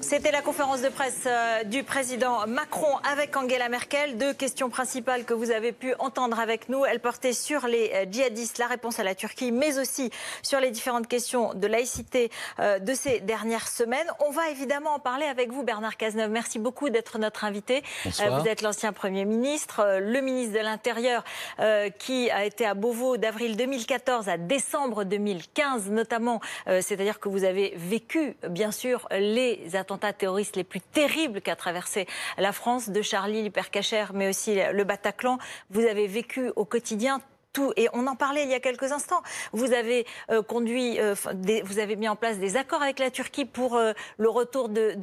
C'était la conférence de presse euh, du président Macron avec Angela Merkel. Deux questions principales que vous avez pu entendre avec nous. Elles portaient sur les euh, djihadistes, la réponse à la Turquie, mais aussi sur les différentes questions de laïcité euh, de ces dernières semaines. On va évidemment en parler avec vous, Bernard Cazeneuve. Merci beaucoup d'être notre invité. Vous êtes l'ancien Premier ministre, le ministre de l'Intérieur qui a été à Beauvau d'avril 2014 à décembre 2015, notamment. C'est-à-dire que vous avez vécu, bien sûr, les les attentats terroristes les plus terribles qu'a traversé la France, de Charlie l'hypercachère, mais aussi le Bataclan. Vous avez vécu au quotidien et on en parlait il y a quelques instants, vous avez euh, conduit, euh, vous avez mis en place des accords avec la Turquie pour euh, le retour de,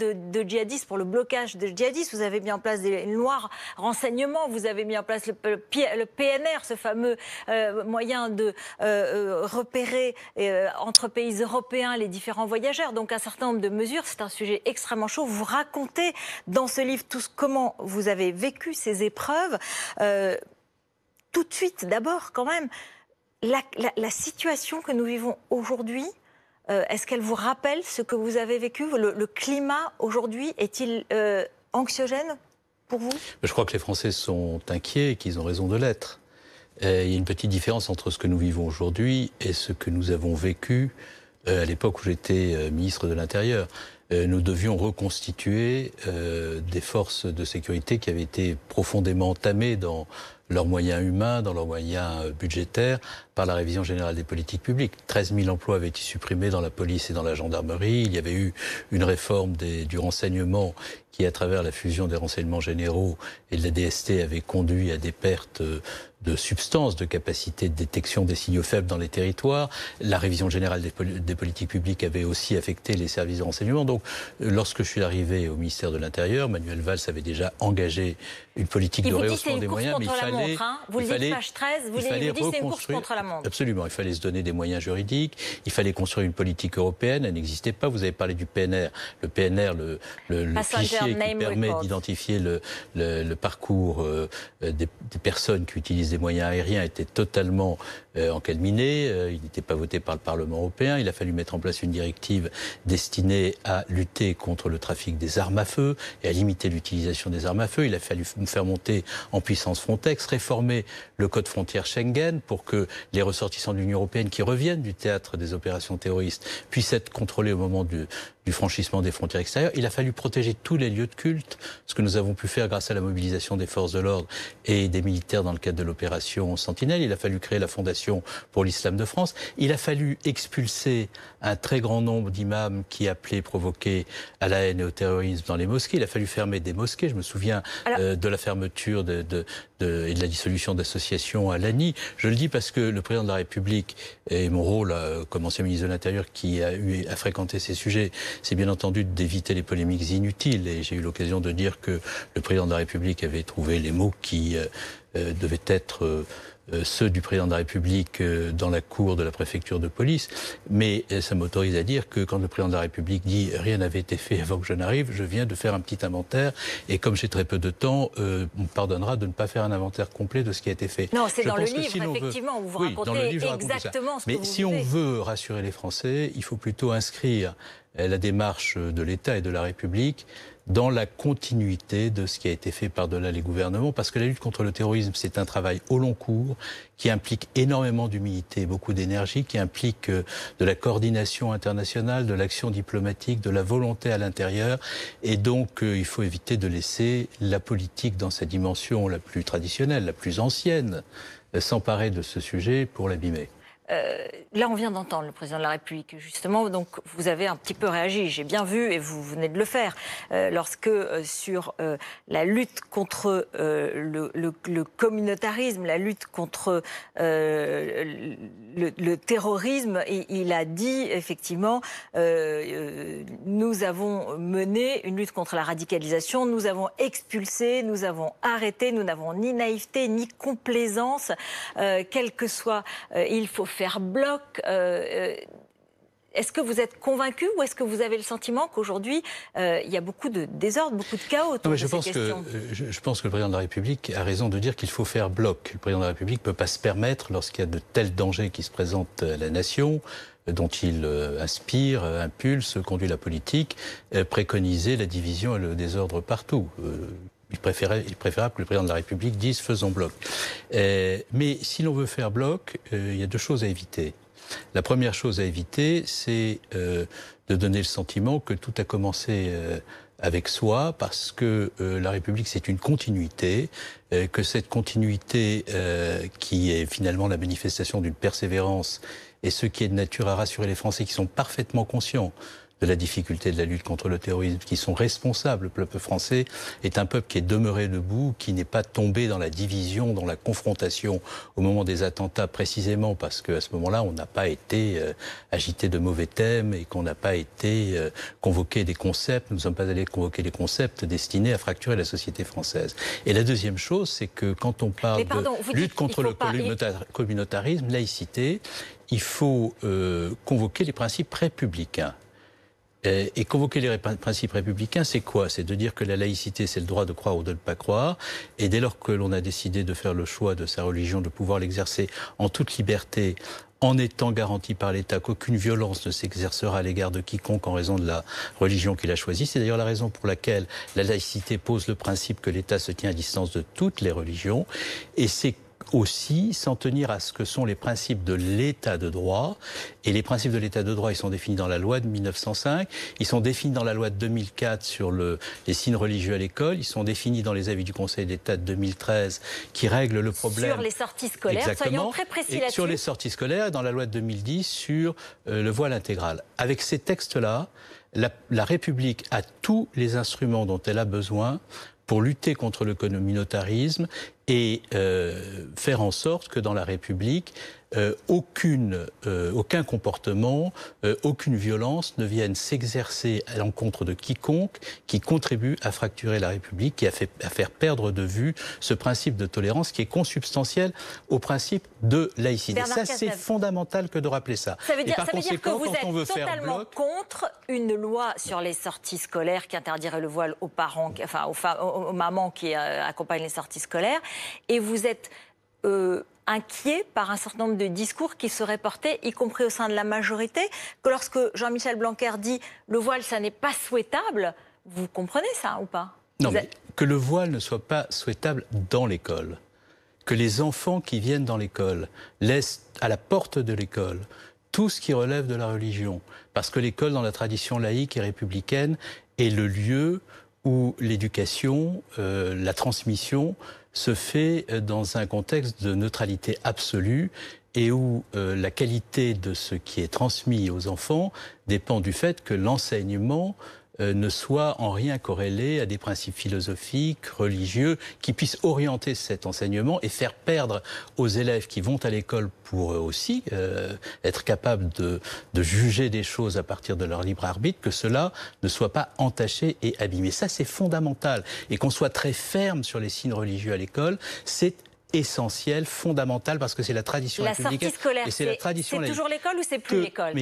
djihadistes, pour le blocage de djihadistes, vous avez mis en place des noirs renseignements, vous avez mis en place le, PNR, ce fameux moyen de repérer entre pays européens les différents voyageurs. Donc un certain nombre de mesures, c'est un sujet extrêmement chaud. Vous racontez dans ce livre tout comment vous avez vécu ces épreuves tout de suite, d'abord, quand même, la, situation que nous vivons aujourd'hui, euh, est-ce qu'elle vous rappelle ce que vous avez vécu le, climat aujourd'hui est-il euh, anxiogène pour vous Je crois que les Français sont inquiets et qu'ils ont raison de l'être. il y a une petite différence entre ce que nous vivons aujourd'hui et ce que nous avons vécu euh, à l'époque où j'étais ministre de l'Intérieur. nous devions reconstituer des forces de sécurité qui avaient été profondément entamées dans leurs moyens humains, dans leurs moyens euh, budgétaires, par la révision générale des politiques publiques. 13 000 emplois avaient été supprimés dans la police et dans la gendarmerie. Il y avait eu une réforme du renseignement qui, à travers la fusion des renseignements généraux et de la DST, avait conduit à des pertes euh, de substance de capacité de détection des signaux faibles dans les territoires. La révision générale des, des politiques publiques avait aussi affecté les services de renseignement. Donc, euh, lorsque je suis arrivé au ministère de l'Intérieur, Manuel Valls avait déjà engagé une politique de rehaussement des moyens, mais il fallait. Hein. vous il le dites page 13, vous, il une course contre la montre. Absolument, il fallait se donner des moyens juridiques, il fallait construire une politique européenne, elle n'existait pas. Vous avez parlé du PNR, le PNR, le, le, fichier qui permet d'identifier le, parcours euh, des, des, personnes qui utilisent des moyens aériens était totalement euh, en cas euh, il n'était pas voté par le Parlement européen. Il a fallu mettre en place une directive destinée à lutter contre le trafic des armes à feu et à limiter l'utilisation des armes à feu. Il a fallu faire monter en puissance Frontex, réformer le code frontière Schengen pour que les ressortissants de l'Union européenne qui reviennent du théâtre des opérations terroristes puissent être contrôlés au moment du, du franchissement des frontières extérieures. Il a fallu protéger tous les lieux de culte, ce que nous avons pu faire grâce à la mobilisation des forces de l'ordre et des militaires dans le cadre de l'opération Sentinelle. Il a fallu créer la fondation pour l'islam de France. Il a fallu expulser un très grand nombre d'imams qui appelaient, provoquaient à la haine et au terrorisme dans les mosquées. Il a fallu fermer des mosquées. Je me souviens euh, de la fermeture de, et de la dissolution d'associations à l'ANI. Je le dis parce que le président de la République et mon rôle euh, comme ancien ministre de l'Intérieur qui a, eu, à fréquenter ces sujets, c'est bien entendu d'éviter les polémiques inutiles. Et j'ai eu l'occasion de dire que le président de la République avait trouvé les mots qui... Euh, euh, devaient être euh, euh, ceux du président de la République dans la cour de la préfecture de police, mais ça m'autorise à dire que quand le président de la République dit rien n'avait été fait avant que je n'arrive, je viens de faire un petit inventaire et comme j'ai très peu de temps, on pardonnera de ne pas faire un inventaire complet de ce qui a été fait. Non, c'est dans, le livre, effectivement, vous racontez exactement ce que mais si on veut rassurer les Français, il faut plutôt inscrire euh, la démarche de l'État et de la République dans la continuité de ce qui a été fait par-delà les gouvernements, parce que la lutte contre le terrorisme, c'est un travail au long cours qui implique énormément d'humilité, beaucoup d'énergie, qui implique euh, de la coordination internationale, de l'action diplomatique, de la volonté à l'intérieur, et donc euh, il faut éviter de laisser la politique dans sa dimension la plus traditionnelle, la plus ancienne, s'emparer de ce sujet pour l'abîmer. Euh, là, on vient d'entendre le président de la République, justement. Donc, vous avez un petit peu réagi. J'ai bien vu, et vous venez de le faire, euh, lorsque euh, sur la lutte contre le, communautarisme, la lutte contre le, terrorisme, il a dit effectivement, nous avons mené une lutte contre la radicalisation, nous avons expulsé, nous avons arrêté, nous n'avons ni naïveté ni complaisance, quel que soit. il faut faire bloc. Euh, euh, est-ce que vous êtes convaincu ou est-ce que vous avez le sentiment qu'aujourd'hui, euh, il y a beaucoup de désordre, beaucoup de chaos je pense que, pense que le président de la République a raison de dire qu'il faut faire bloc. Le président de la République ne peut pas se permettre, lorsqu'il y a de tels dangers qui se présentent à la nation, dont il inspire, impulse, conduit la politique, préconiser la division et le désordre partout il, préférait, que le président de la République dise faisons bloc. Euh, mais si l'on veut faire bloc, euh, il y a deux choses à éviter. La première chose à éviter, c'est euh, de donner le sentiment que tout a commencé avec soi, parce que la République, c'est une continuité, que cette continuité, qui est finalement la manifestation d'une persévérance, et ce qui est de nature à rassurer les Français qui sont parfaitement conscients de la difficulté de la lutte contre le terrorisme, qui sont responsables. Le peuple français est un peuple qui est demeuré debout, qui n'est pas tombé dans la division, dans la confrontation au moment des attentats, précisément parce qu'à ce moment-là, on n'a pas été euh, agité de mauvais thèmes et qu'on n'a pas été euh, convoqué des concepts. Nous ne sommes pas allés convoquer des concepts destinés à fracturer la société française. Et la deuxième chose, c'est que quand on parle de lutte contre le communautarisme, laïcité, il faut euh, convoquer les principes républicains. Euh, et convoquer les principes républicains, c'est quoi C'est de dire que la laïcité, c'est le droit de croire ou de ne pas croire. Et dès lors que l'on a décidé de faire le choix de sa religion, de pouvoir l'exercer en toute liberté, en étant garanti par l'État qu'aucune violence ne s'exercera à l'égard de quiconque en raison de la religion qu'il a choisie. C'est d'ailleurs la raison pour laquelle la laïcité pose le principe que l'État se tient à distance de toutes les religions. Et c'est aussi s'en tenir à ce que sont les principes de l'état de droit. Et les principes de l'état de droit, ils sont définis dans la loi de 1905, ils sont définis dans la loi de 2004 sur le, les signes religieux à l'école, ils sont définis dans les avis du Conseil d'État de 2013 qui règle le problème. Sur les sorties scolaires, soyons très précis là-dessus. Sur les sorties scolaires, dans la loi de 2010 sur euh, le voile intégral. Avec ces textes-là, la, la République a tous les instruments dont elle a besoin pour lutter contre le communautarisme et euh, faire en sorte que dans la République, euh, aucune, euh, aucun comportement, euh, aucune violence ne vienne s'exercer à l'encontre de quiconque qui contribue à fracturer la République, qui a fait à faire perdre de vue ce principe de tolérance qui est consubstantiel au principe de laïcité. ça, c'est fondamental que de rappeler ça. Ça veut dire, que vous êtes totalement contre une loi sur les sorties scolaires qui interdirait le voile aux parents, enfin aux, aux mamans qui accompagnent les sorties scolaires. Et vous êtes euh, inquiet par un certain nombre de discours qui seraient portés, y compris au sein de la majorité, que lorsque Jean-Michel Blanquer dit le voile, ça n'est pas souhaitable, vous comprenez ça ou pas Non, mais que le voile ne soit pas souhaitable dans l'école, que les enfants qui viennent dans l'école laissent à la porte de l'école tout ce qui relève de la religion, parce que l'école, dans la tradition laïque et républicaine, est le lieu où l'éducation, euh, la transmission se fait euh, dans un contexte de neutralité absolue et où euh, la qualité de ce qui est transmis aux enfants dépend du fait que l'enseignement euh, ne soit en rien corrélé à des principes philosophiques, religieux, qui puissent orienter cet enseignement et faire perdre aux élèves qui vont à l'école pour eux aussi euh, être capables de, juger des choses à partir de leur libre arbitre, que cela ne soit pas entaché et abîmé. Ça, c'est fondamental. Et qu'on soit très ferme sur les signes religieux à l'école, c'est essentiel, fondamental, parce que c'est la tradition la républicaine. Sortie scolaire, c'est la C'est toujours l'école ou c'est plus l'école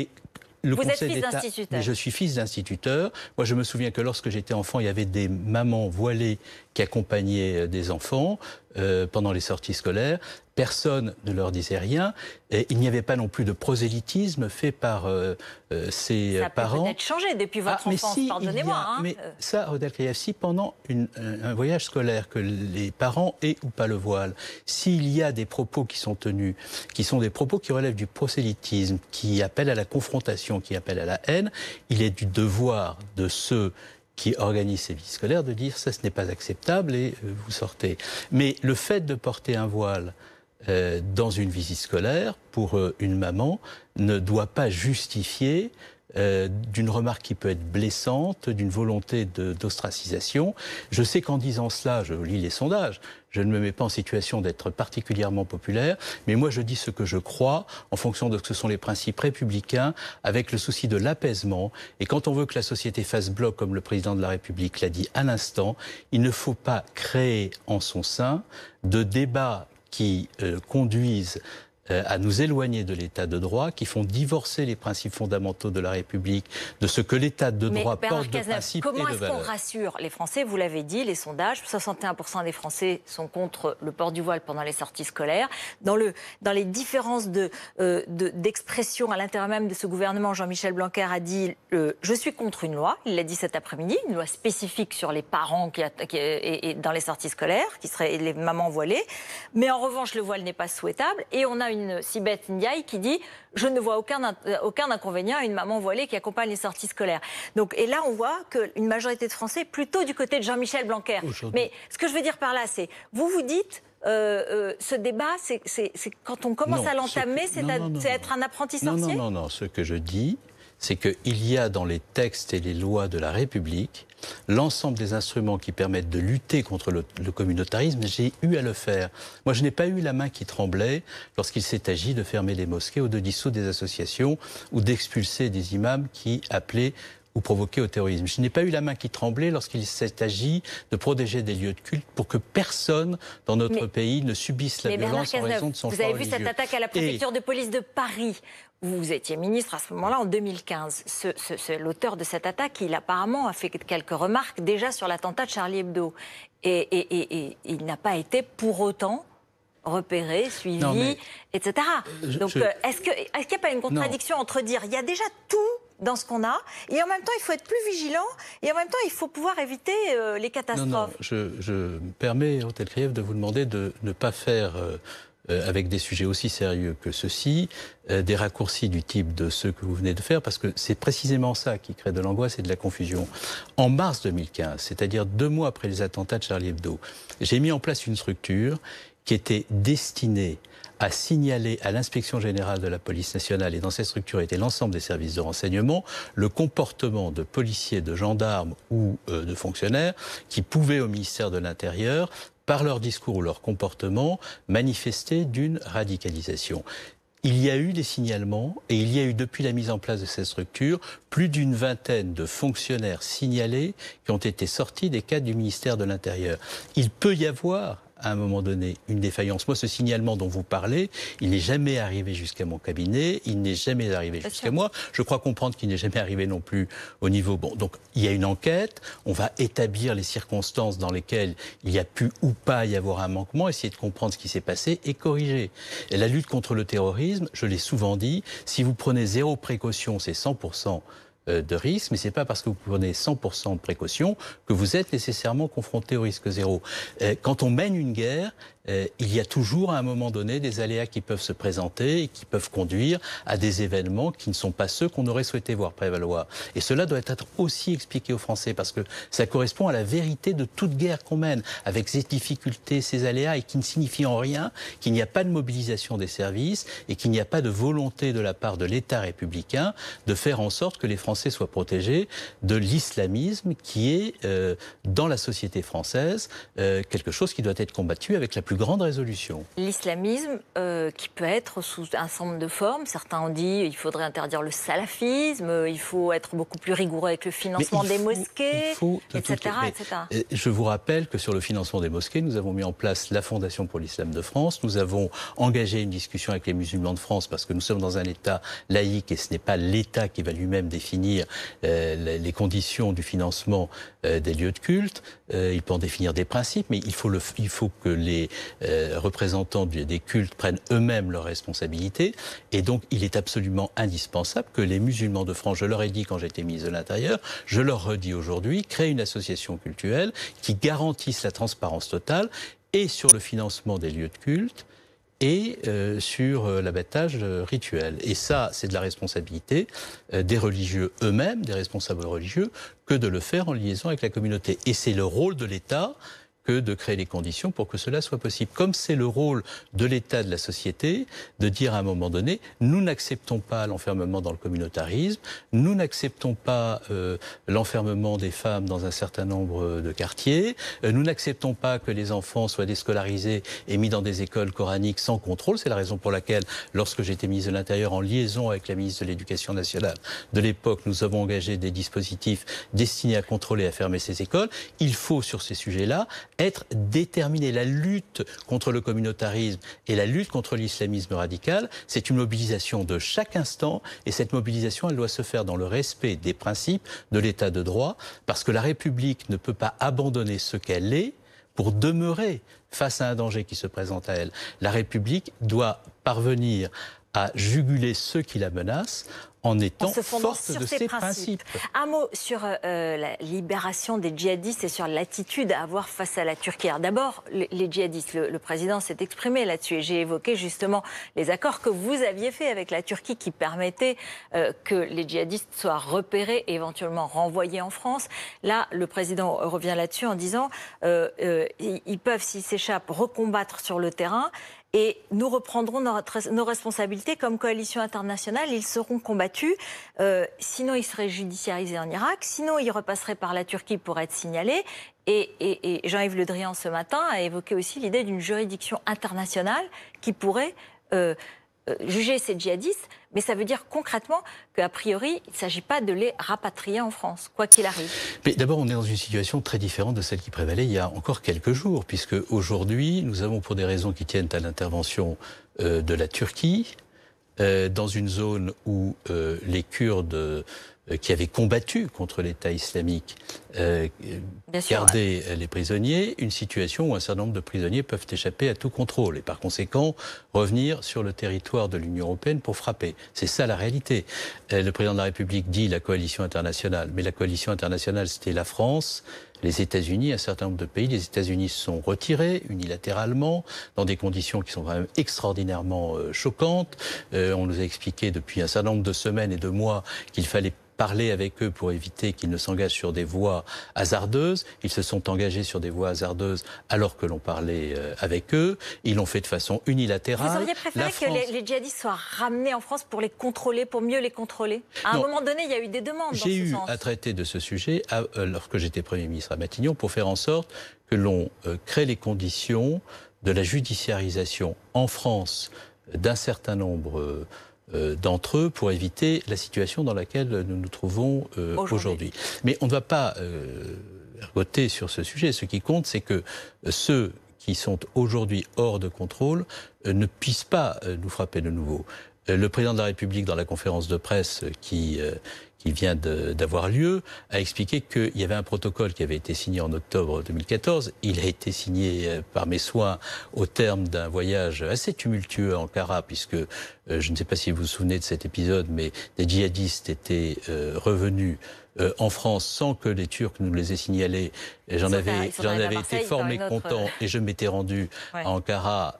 vous êtes fils d'instituteur. Je suis fils d'instituteur. Moi, je me souviens que lorsque j'étais enfant, il y avait des mamans voilées qui accompagnaient euh, des enfants euh, pendant les sorties scolaires. Personne ne leur disait rien. Et il n'y avait pas non plus de prosélytisme fait par euh, ces ses parents. Ça peut être changé depuis ah, votre enfance, si, pardonnez-moi. Hein. Mais ça, Rodel si pendant un voyage scolaire, que les parents aient ou pas le voile, s'il y a des propos qui sont tenus, qui sont des propos qui relèvent du prosélytisme, qui appellent à la confrontation, qui appellent à la haine, il est du devoir de ceux qui organise ses visites scolaires de dire ça ce n'est pas acceptable et euh, vous sortez. Mais le fait de porter un voile euh, dans une visite scolaire pour euh, une maman ne doit pas justifier euh, d'une remarque qui peut être blessante, d'une volonté d'ostracisation. Je sais qu'en disant cela, je lis les sondages, je ne me mets pas en situation d'être particulièrement populaire, mais moi je dis ce que je crois en fonction de ce que sont les principes républicains, avec le souci de l'apaisement. Et quand on veut que la société fasse bloc, comme le président de la République l'a dit à l'instant, il ne faut pas créer en son sein de débats qui euh, conduisent euh, à nous éloigner de l'état de droit, qui font divorcer les principes fondamentaux de la République de ce que l'état de droit porte de principe Comment est-ce qu'on rassure les Français Vous l'avez dit, les sondages, 61% des Français sont contre le port du voile pendant les sorties scolaires. Dans, le, dans les différences euh, d'expression de, à l'intérieur même de ce gouvernement, Jean-Michel Blanquer a dit euh, Je suis contre une loi », il l'a dit cet après-midi, une loi spécifique sur les parents qui, et, et dans les sorties scolaires, qui seraient les mamans voilées. Mais en revanche, le voile n'est pas souhaitable et on a une Sibeth Ndiaye qui dit Je ne vois aucun, aucun inconvénient à une maman voilée qui accompagne les sorties scolaires. Donc, et là, on voit qu'une majorité de Français est plutôt du côté de Jean-Michel Blanquer. Mais ce que je veux dire par là, c'est vous vous dites. Euh, euh, ce débat, c'est quand on commence à l'entamer, c'est être un apprenti sorcier Non, non, non, ce que je dis, c'est qu'il y a dans les textes et les lois de la République l'ensemble des instruments qui permettent de lutter contre le, communautarisme, j'ai eu à le faire. Moi, je n'ai pas eu la main qui tremblait lorsqu'il s'est agi de fermer les mosquées ou de dissoudre des associations ou d'expulser des imams qui appelaient ou provoquer au terrorisme. Je n'ai pas eu la main qui tremblait lorsqu'il s'est agi de protéger des lieux de culte pour que personne dans notre pays ne subisse la violence en raison de son Vous avez vu cette attaque à la préfecture de police de Paris où vous étiez ministre à ce moment-là, en 2015. L'auteur de cette attaque, il apparemment a fait quelques remarques déjà sur l'attentat de Charlie Hebdo. Et, il n'a pas été pour autant repéré, suivi, etc. Donc euh, est-ce qu'il n'y a pas une contradiction entre dire il y a déjà tout dans ce qu'on a. Et en même temps, il faut être plus vigilant. Et en même temps, il faut pouvoir éviter euh, les catastrophes. je, me permets, Hôtel Kriev, de vous demander de ne pas faire. Euh, euh, avec des sujets aussi sérieux que ceux-ci, des raccourcis du type de ceux que vous venez de faire, parce que c'est précisément ça qui crée de l'angoisse et de la confusion. En mars 2015, c'est-à-dire deux mois après les attentats de Charlie Hebdo, j'ai mis en place une structure qui était destinée a signalé à l'inspection générale de la police nationale et dans cette structure était l'ensemble des services de renseignement le comportement de policiers, de gendarmes ou euh, de fonctionnaires qui pouvaient au ministère de l'Intérieur par leur discours ou leur comportement, manifester d'une radicalisation. Il y a eu des signalements et il y a eu depuis la mise en place de cette structure plus d'une vingtaine de fonctionnaires signalés qui ont été sortis des cadres du ministère de l'Intérieur. Il peut y avoir à un moment donné une défaillance. Moi, ce signalement dont vous parlez, il n'est jamais arrivé jusqu'à mon cabinet, il n'est jamais arrivé jusqu'à moi. Je crois comprendre qu'il n'est jamais arrivé non plus au niveau. Bon, donc il y a une enquête, on va établir les circonstances dans lesquelles il y a pu ou pas y avoir un manquement, essayer de comprendre ce qui s'est passé et corriger. Et la lutte contre le terrorisme, je l'ai souvent dit, si vous prenez zéro précaution, c'est 100% euh, de risque, mais c'est n'est pas parce que vous prenez 100% de précaution que vous êtes nécessairement confronté au risque zéro. Euh, quand on mène une guerre, euh, il y a toujours à un moment donné des aléas qui peuvent se présenter et qui peuvent conduire à des événements qui ne sont pas ceux qu'on aurait souhaité voir prévaloir. Et cela doit être aussi expliqué aux Français parce que ça correspond à la vérité de toute guerre qu'on mène avec ses difficultés, ces aléas et qui ne signifie en rien qu'il n'y a pas de mobilisation des services et qu'il n'y a pas de volonté de la part de l'État républicain de faire en sorte que les Français soient protégés de l'islamisme qui est euh, dans la société française euh, quelque chose qui doit être combattu avec la plus grande résolution. L'islamisme, euh, qui peut être sous un ensemble de formes. Certains ont dit il faudrait interdire le salafisme, il faut être beaucoup plus rigoureux avec le financement des mosquées, etc., euh, Je vous rappelle que sur le financement des mosquées, nous avons mis en place la Fondation pour l'islam de France. Nous avons engagé une discussion avec les musulmans de France parce que nous sommes dans un État laïque et ce n'est pas l'État qui va lui-même définir euh, les conditions du financement des lieux de culte. il peut en définir des principes, mais il faut, le, il faut que les euh, représentants des cultes prennent eux-mêmes leurs responsabilités. Et donc, il est absolument indispensable que les musulmans de France, je leur ai dit quand j'étais ministre de l'Intérieur, je leur redis aujourd'hui, créent une association culturelle qui garantisse la transparence totale et sur le financement des lieux de culte et euh, sur euh, l'abattage rituel. Et ça, c'est de la responsabilité des religieux eux-mêmes, des responsables religieux, que de le faire en liaison avec la communauté. Et c'est le rôle de l'État que de créer les conditions pour que cela soit possible. Comme c'est le rôle de l'État, de la société, de dire à un moment donné, nous n'acceptons pas l'enfermement dans le communautarisme, nous n'acceptons pas euh, l'enfermement des femmes dans un certain nombre de quartiers, euh, nous n'acceptons pas que les enfants soient déscolarisés et mis dans des écoles coraniques sans contrôle. C'est la raison pour laquelle, lorsque j'étais ministre de l'Intérieur, en liaison avec la ministre de l'Éducation nationale de l'époque, nous avons engagé des dispositifs destinés à contrôler et à fermer ces écoles. Il faut, sur ces sujets-là, être déterminé. La lutte contre le communautarisme et la lutte contre l'islamisme radical, c'est une mobilisation de chaque instant et cette mobilisation, elle doit se faire dans le respect des principes de l'état de droit parce que la République ne peut pas abandonner ce qu'elle est pour demeurer face à un danger qui se présente à elle. La République doit parvenir à juguler ceux qui la menacent en étant se fondant sur ces principes. Un mot sur euh, euh, la libération des djihadistes et sur l'attitude à avoir face à la Turquie. D'abord, les djihadistes, le, président s'est exprimé là-dessus et j'ai évoqué justement les accords que vous aviez faits avec la Turquie qui permettaient euh, que les djihadistes soient repérés, et éventuellement renvoyés en France. Là, le président revient là-dessus en disant euh, ils peuvent, s'ils s'échappent, recombattre sur le terrain et nous reprendrons nos responsabilités comme coalition internationale. Ils seront combattus. Euh, sinon, ils seraient judiciarisés en Irak. Sinon, ils repasseraient par la Turquie pour être signalés. Et, et, et Jean-Yves Le Drian, ce matin, a évoqué aussi l'idée d'une juridiction internationale qui pourrait... Euh, euh, juger ces djihadistes, mais ça veut dire concrètement qu'a priori, il ne s'agit pas de les rapatrier en France, quoi qu'il arrive. Mais d'abord, on est dans une situation très différente de celle qui prévalait il y a encore quelques jours, puisque aujourd'hui, nous avons, pour des raisons qui tiennent à l'intervention euh, de la Turquie, euh, dans une zone où les Kurdes euh, qui avait combattu contre l'État islamique, euh, garder les prisonniers, une situation où un certain nombre de prisonniers peuvent échapper à tout contrôle et par conséquent revenir sur le territoire de l'Union européenne pour frapper. C'est ça la réalité. Euh, le président de la République dit la coalition internationale, mais la coalition internationale c'était la France, les États-Unis, un certain nombre de pays, les États-Unis se sont retirés unilatéralement dans des conditions qui sont quand même extraordinairement euh, choquantes. on nous a expliqué depuis un certain nombre de semaines et de mois qu'il fallait parler avec eux pour éviter qu'ils ne s'engagent sur des voies hasardeuses. Ils se sont engagés sur des voies hasardeuses alors que l'on parlait euh, avec eux. Ils l'ont fait de façon unilatérale. Vous auriez préféré que les, djihadistes soient ramenés en France pour les contrôler, pour mieux les contrôler À un moment donné, il y a eu des demandes. J'ai eu sens. à traiter de ce sujet alors que euh, lorsque j'étais Premier ministre à Matignon pour faire en sorte que l'on euh, crée les conditions de la judiciarisation en France d'un certain nombre euh, d'entre eux pour éviter la situation dans laquelle nous nous trouvons euh, aujourd'hui. Mais on ne va pas voter euh, sur ce sujet. Ce qui compte, c'est que ceux qui sont aujourd'hui hors de contrôle ne puissent pas nous frapper de nouveau. Le président de la République, dans la conférence de presse qui, qui vient d'avoir lieu, a expliqué qu'il y avait un protocole qui avait été signé en octobre 2014. Il a été signé euh, par mes soins au terme d'un voyage assez tumultueux à Ankara, puisque euh, je ne sais pas si vous vous souvenez de cet épisode, mais des djihadistes étaient euh, revenus en France sans que les Turcs nous les aient signalés. J'en avais, j'en avais été fort mécontent et je m'étais rendu à Ankara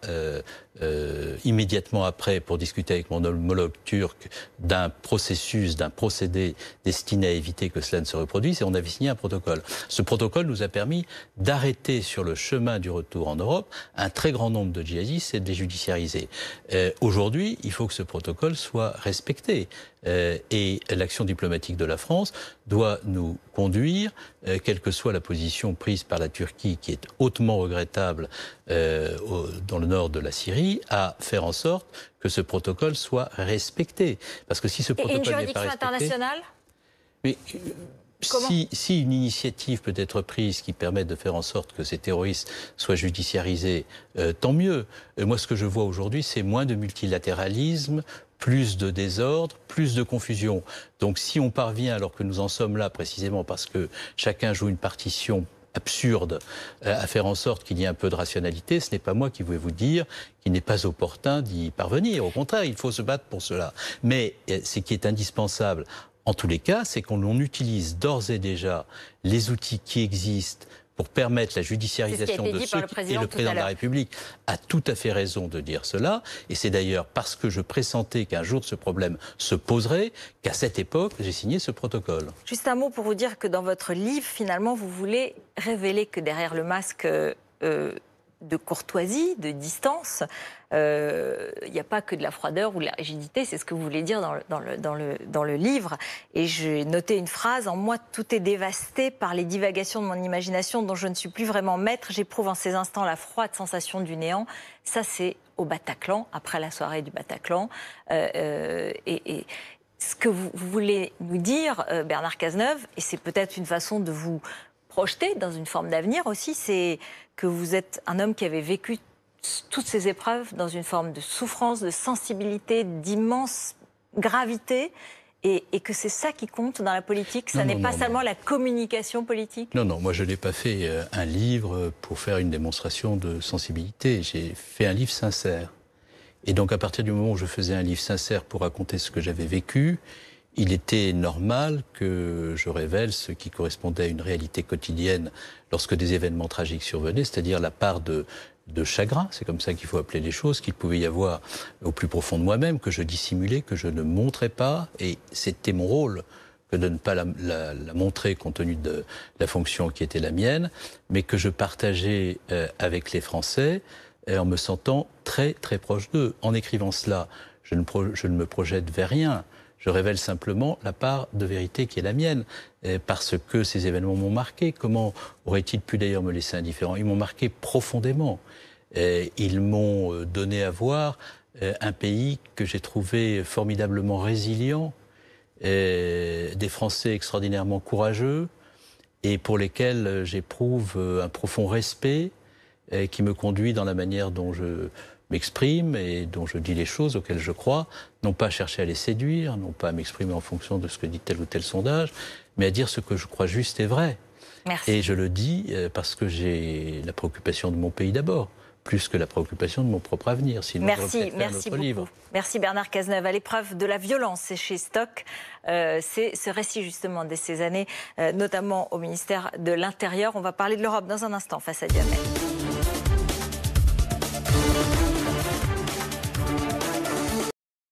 immédiatement après pour discuter avec mon homologue turc d'un processus, d'un procédé destiné à éviter que cela ne se reproduise, et on avait signé un protocole. Ce protocole nous a permis d'arrêter sur le chemin du retour en Europe un très grand nombre de djihadistes et de les judiciariser. Euh, aujourd'hui, il faut que ce protocole soit respecté. Euh, et l'action diplomatique de la France doit nous conduire, euh, quelle que soit la position prise par la Turquie, qui est hautement regrettable euh, dans le nord de la Syrie, à faire en sorte que ce protocole soit respecté. Parce que si ce protocole n'est pas respecté... une juridiction internationale mais, si, une initiative peut être prise qui permette de faire en sorte que ces terroristes soient judiciarisés, tant mieux. moi, ce que je vois aujourd'hui, c'est moins de multilatéralisme, plus de désordre, plus de confusion. Donc si on parvient, alors que nous en sommes là précisément parce que chacun joue une partition absurde euh, à faire en sorte qu'il y ait un peu de rationalité, ce n'est pas moi qui voulais vous dire qu'il n'est pas opportun d'y parvenir. Au contraire, il faut se battre pour cela. Mais euh, ce qui est indispensable, en tous les cas, c'est qu'on utilise d'ores et déjà les outils qui existent pour permettre la judiciarisation de ceux qui... Et le président de la République a tout à fait raison de dire cela. Et c'est d'ailleurs parce que je pressentais qu'un jour ce problème se poserait qu'à cette époque, j'ai signé ce protocole. Juste un mot pour vous dire que dans votre livre, finalement, vous voulez révéler que derrière le masque... Euh, de courtoisie, de distance. Euh, il n'y a pas que de la froideur ou de la rigidité, c'est ce que vous voulez dire dans le, dans le, dans le, dans le livre. Et j'ai noté une phrase, en moi tout est dévasté par les divagations de mon imagination dont je ne suis plus vraiment maître, j'éprouve en ces instants la froide sensation du néant. Ça c'est au Bataclan, après la soirée du Bataclan. Euh, euh, et, et ce que vous, voulez nous dire, Bernard Cazeneuve, et c'est peut-être une façon de vous projeté dans une forme d'avenir aussi, c'est que vous êtes un homme qui avait vécu toutes ces épreuves dans une forme de souffrance, de sensibilité, d'immense gravité. Et, que c'est ça qui compte dans la politique, ça n'est pas seulement la communication politique Non, non, moi je n'ai pas fait euh, un livre pour faire une démonstration de sensibilité, j'ai fait un livre sincère. Et donc à partir du moment où je faisais un livre sincère pour raconter ce que j'avais vécu, il était normal que je révèle ce qui correspondait à une réalité quotidienne lorsque des événements tragiques survenaient, c'est-à-dire la part de, de chagrin, c'est comme ça qu'il faut appeler les choses, qu'il pouvait y avoir au plus profond de moi-même, que je dissimulais, que je ne montrais pas, et c'était mon rôle que de ne pas la, la, montrer compte tenu de, la fonction qui était la mienne, mais que je partageais euh, avec les Français euh, en me sentant très très proche d'eux. En écrivant cela, je ne, je ne me projette vers rien je révèle simplement la part de vérité qui est la mienne, parce que ces événements m'ont marqué. Comment auraient-ils pu d'ailleurs me laisser indifférent Ils m'ont marqué profondément. Ils m'ont euh, donné à voir euh, un pays que j'ai trouvé formidablement résilient, euh, des Français extraordinairement courageux, et pour lesquels j'éprouve un profond respect qui me conduit dans la manière dont je, m'exprime et dont je dis les choses auxquelles je crois, non pas à chercher à les séduire, non pas à m'exprimer en fonction de ce que dit tel ou tel sondage, mais à dire ce que je crois juste et vrai. Merci. Et je le dis euh, parce que j'ai la préoccupation de mon pays d'abord plus que la préoccupation de mon propre avenir. Sinon merci, merci beaucoup. Merci Bernard Cazeneuve. À l'épreuve de la violence chez Stock, euh, c'est ce récit justement de ces années, euh, notamment au ministère de l'Intérieur. On va parler de l'Europe dans un instant face à Diamel.